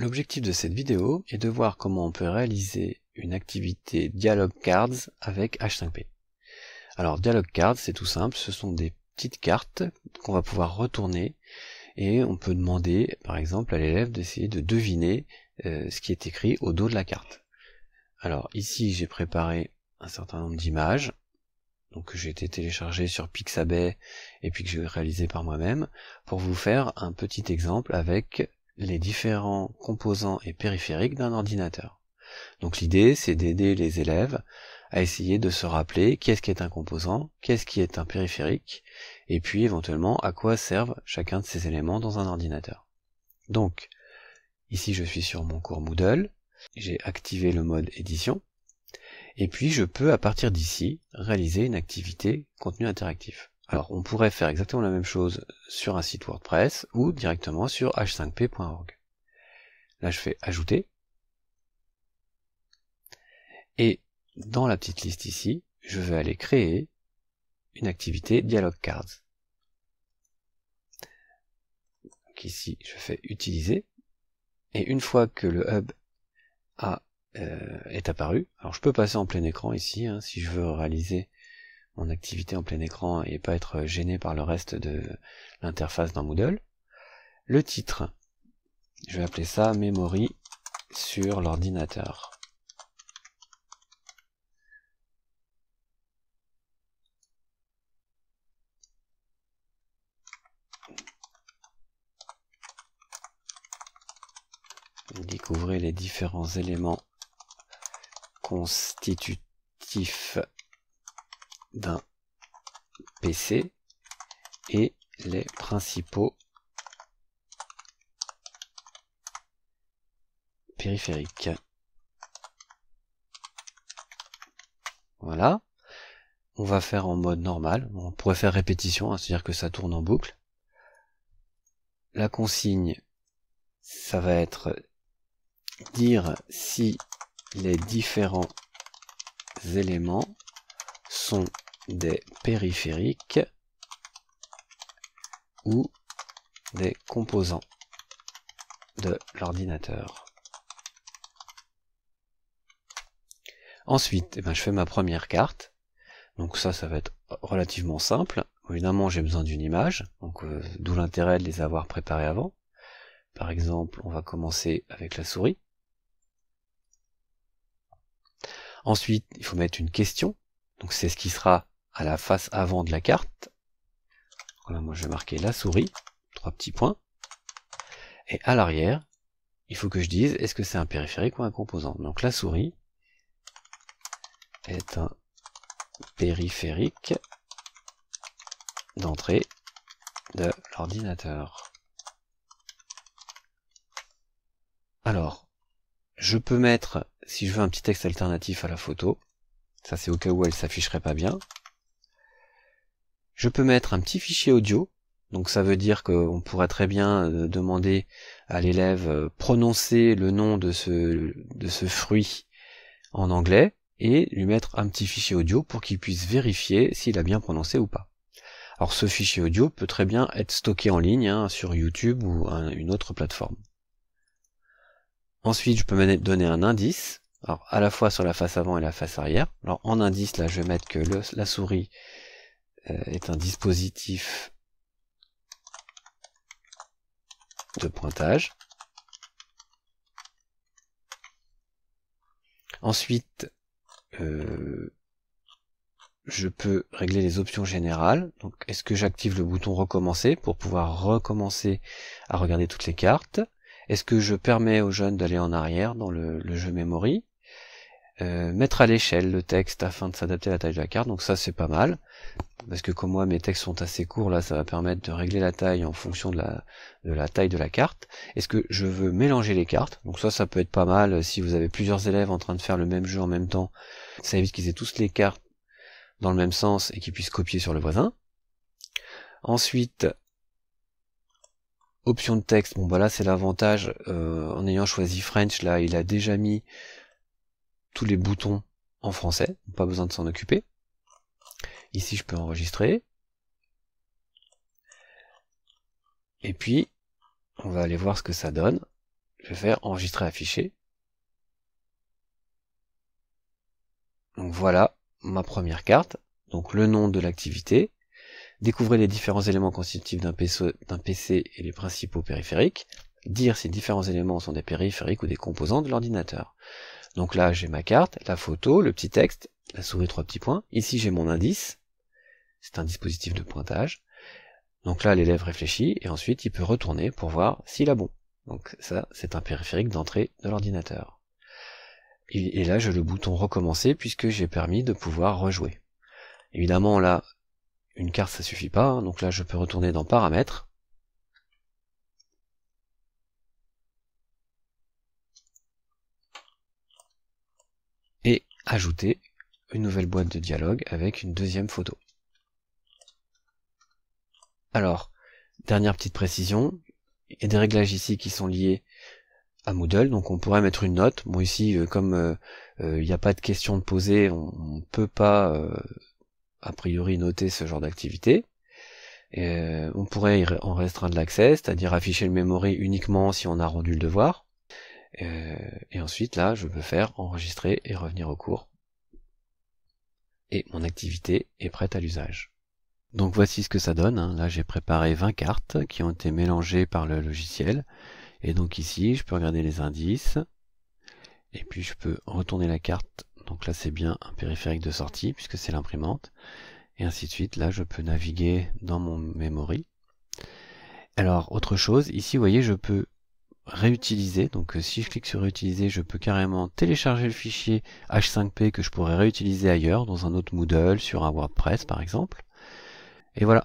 L'objectif de cette vidéo est de voir comment on peut réaliser une activité Dialogue Cards avec H5P. Alors Dialogue Cards, c'est tout simple, ce sont des petites cartes qu'on va pouvoir retourner et on peut demander par exemple à l'élève d'essayer de deviner euh, ce qui est écrit au dos de la carte. Alors ici j'ai préparé un certain nombre d'images donc que j'ai été téléchargé sur Pixabay et puis que j'ai réalisé par moi-même pour vous faire un petit exemple avec les différents composants et périphériques d'un ordinateur. Donc l'idée, c'est d'aider les élèves à essayer de se rappeler qu'est-ce qui est un composant, qu'est-ce qui est un périphérique, et puis éventuellement à quoi servent chacun de ces éléments dans un ordinateur. Donc, ici je suis sur mon cours Moodle, j'ai activé le mode édition, et puis je peux à partir d'ici réaliser une activité contenu interactif. Alors on pourrait faire exactement la même chose sur un site WordPress ou directement sur h5p.org. Là je fais ajouter. Et dans la petite liste ici, je vais aller créer une activité dialogue cards. Donc ici je fais utiliser. Et une fois que le hub a, euh, est apparu, alors je peux passer en plein écran ici hein, si je veux réaliser mon activité en plein écran et pas être gêné par le reste de l'interface dans Moodle. Le titre, je vais appeler ça Memory sur l'ordinateur. Découvrez les différents éléments constitutifs d'un PC et les principaux périphériques. Voilà. On va faire en mode normal. On pourrait faire répétition, hein, c'est-à-dire que ça tourne en boucle. La consigne, ça va être dire si les différents éléments sont des périphériques ou des composants de l'ordinateur. Ensuite, eh ben, je fais ma première carte. Donc ça, ça va être relativement simple. Évidemment, j'ai besoin d'une image, donc euh, d'où l'intérêt de les avoir préparées avant. Par exemple, on va commencer avec la souris. Ensuite, il faut mettre une question. Donc c'est ce qui sera à la face avant de la carte. Voilà, moi je vais marquer la souris, trois petits points. Et à l'arrière, il faut que je dise est-ce que c'est un périphérique ou un composant. Donc la souris est un périphérique d'entrée de l'ordinateur. Alors, je peux mettre, si je veux, un petit texte alternatif à la photo. Ça, c'est au cas où elle s'afficherait pas bien. Je peux mettre un petit fichier audio. Donc ça veut dire qu'on pourrait très bien euh, demander à l'élève euh, prononcer le nom de ce, de ce fruit en anglais et lui mettre un petit fichier audio pour qu'il puisse vérifier s'il a bien prononcé ou pas. Alors ce fichier audio peut très bien être stocké en ligne hein, sur YouTube ou une autre plateforme. Ensuite, je peux donner un indice alors, à la fois sur la face avant et la face arrière. Alors, en indice, là, je vais mettre que la souris euh, est un dispositif de pointage. Ensuite, euh, je peux régler les options générales. Donc, est-ce que j'active le bouton recommencer pour pouvoir recommencer à regarder toutes les cartes Est-ce que je permets aux jeunes d'aller en arrière dans le, le jeu memory euh, mettre à l'échelle le texte afin de s'adapter à la taille de la carte, donc ça c'est pas mal, parce que comme moi mes textes sont assez courts, là ça va permettre de régler la taille en fonction de la, de la taille de la carte. Est-ce que je veux mélanger les cartes Donc ça ça peut être pas mal si vous avez plusieurs élèves en train de faire le même jeu en même temps, ça évite qu'ils aient tous les cartes dans le même sens et qu'ils puissent copier sur le voisin. Ensuite, option de texte, bon bah là c'est l'avantage, euh, en ayant choisi French, là il a déjà mis tous les boutons en français, pas besoin de s'en occuper. Ici, je peux enregistrer. Et puis, on va aller voir ce que ça donne. Je vais faire enregistrer afficher. Donc voilà ma première carte. Donc le nom de l'activité. Découvrez les différents éléments constitutifs d'un PC et les principaux périphériques. Dire si différents éléments sont des périphériques ou des composants de l'ordinateur. Donc là, j'ai ma carte, la photo, le petit texte, la souris trois petits points. Ici, j'ai mon indice. C'est un dispositif de pointage. Donc là, l'élève réfléchit et ensuite, il peut retourner pour voir s'il a bon. Donc ça, c'est un périphérique d'entrée de l'ordinateur. Et là, j'ai le bouton recommencer puisque j'ai permis de pouvoir rejouer. Évidemment, là, une carte, ça suffit pas. Hein. donc là, je peux retourner dans paramètres Ajouter une nouvelle boîte de dialogue avec une deuxième photo. Alors, dernière petite précision, il y a des réglages ici qui sont liés à Moodle, donc on pourrait mettre une note. Bon ici, euh, comme euh, euh, il n'y a pas de question de poser, on ne peut pas a priori noter ce genre d'activité. on pourrait en restreindre l'accès, c'est-à-dire afficher le memory uniquement si on a rendu le devoir. Euh, et ensuite, là, je peux faire enregistrer et revenir au cours. Et mon activité est prête à l'usage. Donc voici ce que ça donne. Hein. Là, j'ai préparé 20 cartes qui ont été mélangées par le logiciel. Et donc ici, je peux regarder les indices. Et puis, je peux retourner la carte. Donc là, c'est bien un périphérique de sortie puisque c'est l'imprimante. Et ainsi de suite. Là, je peux naviguer dans mon memory. Alors, autre chose, ici, vous voyez, je peux réutiliser. Donc euh, si je clique sur réutiliser, je peux carrément télécharger le fichier H5P que je pourrais réutiliser ailleurs, dans un autre Moodle, sur un WordPress par exemple. Et voilà,